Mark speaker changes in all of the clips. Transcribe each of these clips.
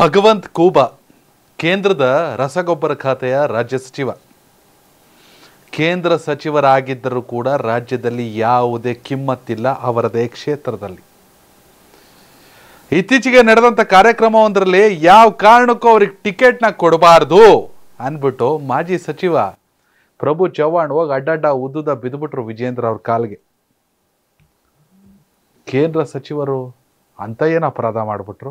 Speaker 1: ಭಗವಂತ್ ಕೂಬಾ ಕೇಂದ್ರದ ರಸಗೊಬ್ಬರ ಖಾತೆಯ ರಾಜ್ಯ ಸಚಿವ ಕೇಂದ್ರ ಸಚಿವರಾಗಿದ್ದರೂ ಕೂಡ ರಾಜ್ಯದಲ್ಲಿ ಯಾವುದೇ ಕಿಮ್ಮತ್ತಿಲ್ಲ ಅವರದೇ ಕ್ಷೇತ್ರದಲ್ಲಿ ಇತ್ತೀಚೆಗೆ ನಡೆದಂಥ ಕಾರ್ಯಕ್ರಮವೊಂದರಲ್ಲಿ ಯಾವ ಕಾರಣಕ್ಕೂ ಅವ್ರಿಗೆ ಟಿಕೆಟ್ನ ಕೊಡಬಾರ್ದು ಅಂದ್ಬಿಟ್ಟು ಮಾಜಿ ಸಚಿವ ಪ್ರಭು ಚವ್ಹಾಣ್ ಹೋಗಿ ಅಡ್ಡಾಡ್ಡ ಉದ್ದುದ ಬಿದ್ದುಬಿಟ್ರು ವಿಜೇಂದ್ರ ಅವ್ರ ಕಾಲ್ಗೆ ಕೇಂದ್ರ ಸಚಿವರು ಅಂತ ಏನು ಅಪರಾಧ ಮಾಡಿಬಿಟ್ರು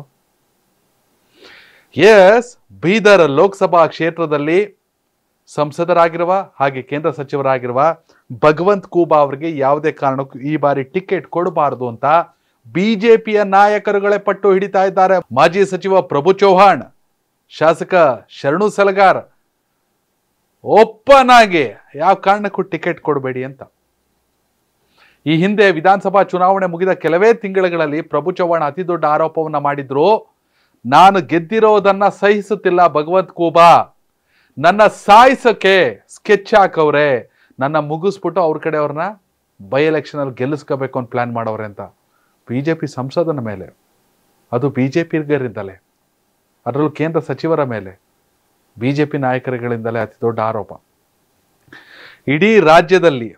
Speaker 1: ಎಸ್ ಬೀದರ್ ಲೋಕಸಭಾ ಕ್ಷೇತ್ರದಲ್ಲಿ ಸಂಸದರಾಗಿರುವ ಹಾಗೆ ಕೇಂದ್ರ ಸಚಿವರಾಗಿರುವ ಭಗವಂತ್ ಕೂಬಾ ಅವರಿಗೆ ಯಾವುದೇ ಕಾರಣಕ್ಕೂ ಈ ಬಾರಿ ಟಿಕೆಟ್ ಕೊಡಬಾರದು ಅಂತ ಬಿಜೆಪಿಯ ನಾಯಕರುಗಳೇ ಪಟ್ಟು ಹಿಡಿತಾ ಇದ್ದಾರೆ ಮಾಜಿ ಸಚಿವ ಪ್ರಭು ಚೌಹಾಣ್ ಶಾಸಕ ಶರಣು ಸಲಗಾರ್ ಓಪನ್ ಯಾವ ಕಾರಣಕ್ಕೂ ಟಿಕೆಟ್ ಕೊಡಬೇಡಿ ಅಂತ ಈ ಹಿಂದೆ ವಿಧಾನಸಭಾ ಚುನಾವಣೆ ಮುಗಿದ ಕೆಲವೇ ತಿಂಗಳುಗಳಲ್ಲಿ ಪ್ರಭು ಚೌಹಾಣ್ ಅತಿ ದೊಡ್ಡ ಆರೋಪವನ್ನು ಮಾಡಿದ್ರು ನಾನು ಗೆದ್ದಿರೋದನ್ನ ಸಹಿಸುತ್ತಿಲ್ಲ ಭಗವಂತ ಕೂಬಾ ನನ್ನ ಸಾಯಿಸಕ್ಕೆ ಸ್ಕೆಚ್ ಹಾಕವ್ರೆ ನನ್ನ ಮುಗಿಸ್ಬಿಟ್ಟು ಅವ್ರ ಕಡೆ ಅವ್ರನ್ನ ಬೈ ಎಲೆಕ್ಷನಲ್ಲಿ ಗೆಲ್ಲಿಸ್ಕೋಬೇಕು ಅಂತ ಪ್ಲ್ಯಾನ್ ಮಾಡವ್ರೆ ಅಂತ ಬಿ ಜೆ ಪಿ ಸಂಸದನ ಮೇಲೆ ಅದು ಬಿ ಜೆ ಪಿಗರಿಂದಲೇ ಅದರಲ್ಲೂ ಕೇಂದ್ರ ಸಚಿವರ ಮೇಲೆ ಬಿ ಜೆ ಪಿ ನಾಯಕರುಗಳಿಂದಲೇ ಅತಿ ದೊಡ್ಡ ಆರೋಪ ಇಡೀ ರಾಜ್ಯದಲ್ಲಿ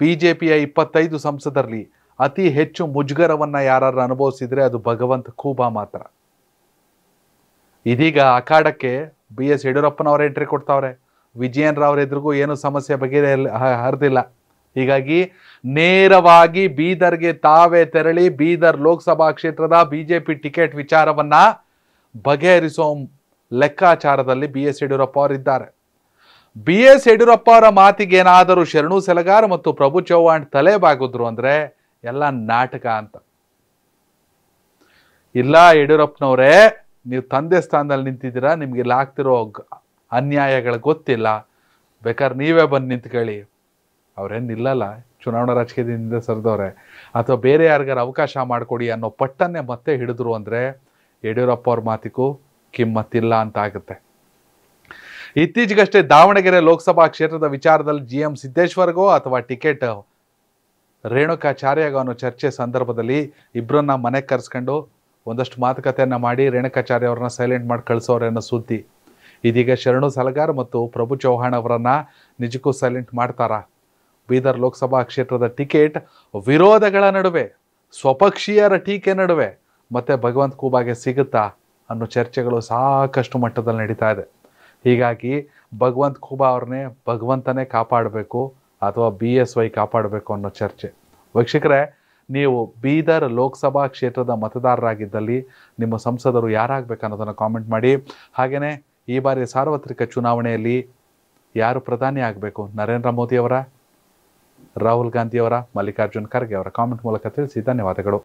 Speaker 1: ಬಿ ಜೆ ಪಿಯ ಇಪ್ಪತ್ತೈದು ಸಂಸದರಲ್ಲಿ ಅತಿ ಹೆಚ್ಚು ಮುಜುಗರವನ್ನು ಯಾರು ಅನುಭವಿಸಿದರೆ ಅದು ಭಗವಂತ ಖೂಬಾ ಮಾತ್ರ ಇದೀಗ ಅಖಾಡಕ್ಕೆ ಬಿ ಎಸ್ ಯಡಿಯೂರಪ್ಪನವರ ಎಂಟ್ರಿ ಕೊಡ್ತಾವ್ರೆ ವಿಜಯನ್ ಎದುರಿಗೂ ಏನು ಸಮಸ್ಯೆ ಬಗೆಹರಿ ಹರಿದಿಲ್ಲ ಹೀಗಾಗಿ ನೇರವಾಗಿ ಬೀದರ್ಗೆ ತಾವೇ ತೆರಳಿ ಬೀದರ್ ಲೋಕಸಭಾ ಕ್ಷೇತ್ರದ ಬಿಜೆಪಿ ಟಿಕೆಟ್ ವಿಚಾರವನ್ನ ಬಗೆಹರಿಸೋ ಲೆಕ್ಕಾಚಾರದಲ್ಲಿ ಬಿ ಎಸ್ ಯಡಿಯೂರಪ್ಪ ಅವರಿದ್ದಾರೆ ಬಿ ಎಸ್ ಯಡಿಯೂರಪ್ಪ ಅವರ ಮಾತಿಗೇನಾದರೂ ಶರಣು ಸೆಲಗಾರ್ ಮತ್ತು ಪ್ರಭು ಚೌಹಾಣ್ ತಲೆ ಬಾಗಿದ್ರು ಅಂದ್ರೆ ಎಲ್ಲ ನಾಟಕ ಅಂತ ಇಲ್ಲ ಯಡಿಯೂರಪ್ಪನವರೇ ನೀವು ತಂದೆ ಸ್ಥಾನದಲ್ಲಿ ನಿಂತಿದ್ದೀರಾ ನಿಮಗೆ ಆಗ್ತಿರೋ ಅನ್ಯಾಯಗಳು ಗೊತ್ತಿಲ್ಲ ಬೇಕಾದ್ರೆ ನೀವೇ ಬಂದು ನಿಂತ್ಕೊಳ್ಳಿ ಅವ್ರೇನು ಇಲ್ಲಲ್ಲ ಚುನಾವಣಾ ರಾಜಕೀಯದಿಂದ ಸರಿದವ್ರೆ ಅಥವಾ ಬೇರೆ ಯಾರಿಗಾರ ಅವಕಾಶ ಮಾಡಿಕೊಡಿ ಅನ್ನೋ ಪಟ್ಟನ್ನೇ ಮತ್ತೆ ಹಿಡಿದ್ರು ಅಂದರೆ ಯಡಿಯೂರಪ್ಪ ಅವ್ರ ಮಾತಿಗೂ ಕಿಮ್ಮತ್ತಿಲ್ಲ ಅಂತ ಆಗುತ್ತೆ ಇತ್ತೀಚೆಗಷ್ಟೇ ದಾವಣಗೆರೆ ಲೋಕಸಭಾ ಕ್ಷೇತ್ರದ ವಿಚಾರದಲ್ಲಿ ಜಿ ಎಂ ಸಿದ್ದೇಶ್ವರ್ಗೋ ಅಥವಾ ಟಿಕೆಟ್ ರೇಣುಕಾಚಾರ್ಯಗೋ ಅನ್ನೋ ಚರ್ಚೆ ಸಂದರ್ಭದಲ್ಲಿ ಇಬ್ಬರನ್ನ ಮನೆಗೆ ಕರೆಸ್ಕೊಂಡು ಒಂದಷ್ಟು ಮಾತುಕತೆಯನ್ನು ಮಾಡಿ ರೇಣುಕಾಚಾರ್ಯ ಅವ್ರನ್ನ ಸೈಲೆಂಟ್ ಮಾಡಿ ಕಳಿಸೋರೆ ಅನ್ನೋ ಸುದ್ದಿ ಇದೀಗ ಶರಣು ಸಲಗಾರ್ ಮತ್ತು ಪ್ರಭು ಚೌಹಾಣ್ ಅವರನ್ನ ನಿಜಕ್ಕೂ ಸೈಲೆಂಟ್ ಮಾಡ್ತಾರಾ ಬೀದರ್ ಲೋಕಸಭಾ ಕ್ಷೇತ್ರದ ಟಿಕೆಟ್ ವಿರೋಧಗಳ ನಡುವೆ ಸ್ವಪಕ್ಷೀಯರ ಟೀಕೆ ನಡುವೆ ಮತ್ತೆ ಭಗವಂತ ಕೂಬಾಗೆ ಸಿಗುತ್ತಾ ಅನ್ನೋ ಚರ್ಚೆಗಳು ಸಾಕಷ್ಟು ಮಟ್ಟದಲ್ಲಿ ನಡೀತಾ ಇದೆ ಹೀಗಾಗಿ ಭಗವಂತ ಖೂಬಾ ಅವ್ರನ್ನೇ ಭಗವಂತನೇ ಕಾಪಾಡಬೇಕು ಅಥವಾ ಬಿ ಎಸ್ ವೈ ಕಾಪಾಡಬೇಕು ಅನ್ನೋ ಚರ್ಚೆ ವೀಕ್ಷಕರೇ ನೀವು ಬೀದರ್ ಲೋಕಸಭಾ ಕ್ಷೇತ್ರದ ಮತದಾರರಾಗಿದ್ದಲ್ಲಿ ನಿಮ್ಮ ಸಂಸದರು ಯಾರಾಗಬೇಕು ಅನ್ನೋದನ್ನು ಕಾಮೆಂಟ್ ಮಾಡಿ ಹಾಗೆಯೇ ಈ ಬಾರಿ ಸಾರ್ವತ್ರಿಕ ಚುನಾವಣೆಯಲ್ಲಿ ಯಾರು ಪ್ರಧಾನಿ ಆಗಬೇಕು ನರೇಂದ್ರ ಮೋದಿಯವರ ರಾಹುಲ್ ಗಾಂಧಿಯವರ ಮಲ್ಲಿಕಾರ್ಜುನ್ ಖರ್ಗೆ ಅವರ ಕಾಮೆಂಟ್ ಮೂಲಕ ತಿಳಿಸಿ ಧನ್ಯವಾದಗಳು